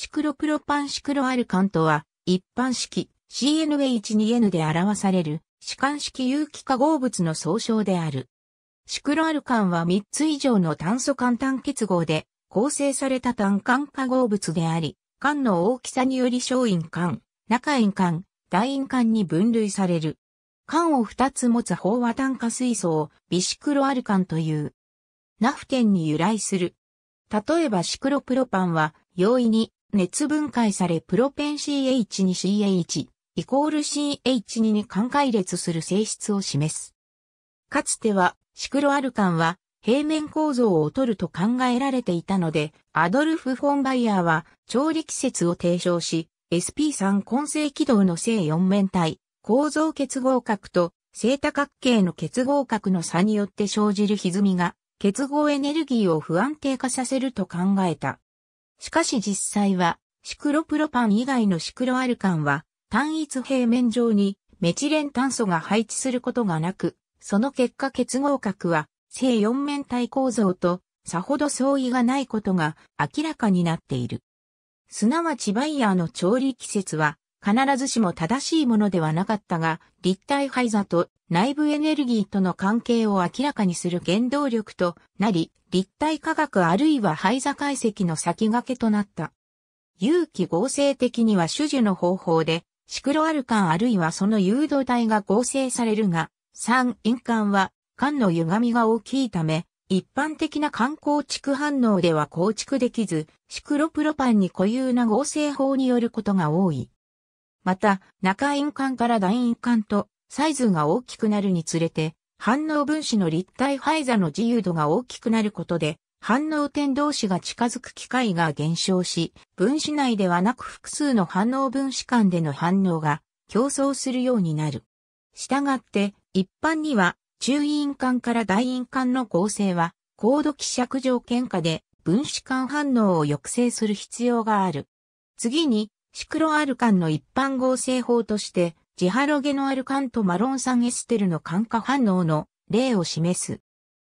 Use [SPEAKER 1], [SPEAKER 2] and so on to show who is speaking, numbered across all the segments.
[SPEAKER 1] シクロプロパンシクロアルカンとは、一般式 CNH2N で表される、主観式有機化合物の総称である。シクロアルカンは3つ以上の炭素間単結合で構成された単管化合物であり、間の大きさにより小陰間、中陰間、大陰間に分類される。間を2つ持つ飽和炭化水素をビシクロアルカンという。ナフテンに由来する。例えばシクロプロパンは容易に熱分解されプロペン CH2CH イコール CH2 に間解列する性質を示す。かつてはシクロアルカンは平面構造を劣ると考えられていたので、アドルフ・フォンバイヤーは調理季節を提唱し、SP3 混成軌道の正4面体、構造結合核と正多角形の結合核の差によって生じる歪みが結合エネルギーを不安定化させると考えた。しかし実際は、シクロプロパン以外のシクロアルカンは、単一平面上にメチレン炭素が配置することがなく、その結果結合核は正四面体構造とさほど相違がないことが明らかになっている。すなわちバイヤーの調理季節は必ずしも正しいものではなかったが、立体廃座と内部エネルギーとの関係を明らかにする原動力となり、立体化学あるいは廃座解析の先駆けとなった。有機合成的には種樹の方法で、シクロアルカンあるいはその誘導体が合成されるが、三陰管は、管の歪みが大きいため、一般的な観光築反応では構築できず、シクロプロパンに固有な合成法によることが多い。また、中印管から大印管とサイズが大きくなるにつれて、反応分子の立体配座の自由度が大きくなることで、反応点同士が近づく機会が減少し、分子内ではなく複数の反応分子間での反応が競争するようになる。したがって、一般には中陰管から大陰管の構成は、高度希釈条件下で分子間反応を抑制する必要がある。次に、シクロアルカンの一般合成法として、ジハロゲノアルカンとマロン酸エステルの感化反応の例を示す。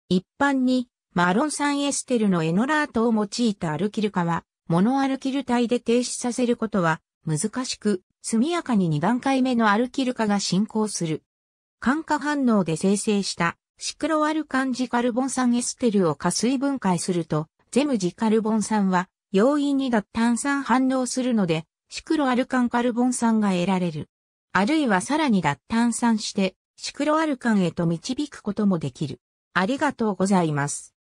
[SPEAKER 1] 一般に、マロン酸エステルのエノラートを用いたアルキル化は、モノアルキル体で停止させることは難しく、速やかに2段階目のアルキル化が進行する。感化反応で生成したシクロアルカンジカルボン酸エステルを加水分解すると、ゼムジカルボン酸は容易に脱炭酸反応するので、シクロアルカンカルボン酸が得られる。あるいはさらに脱炭酸して、シクロアルカンへと導くこともできる。ありがとうございます。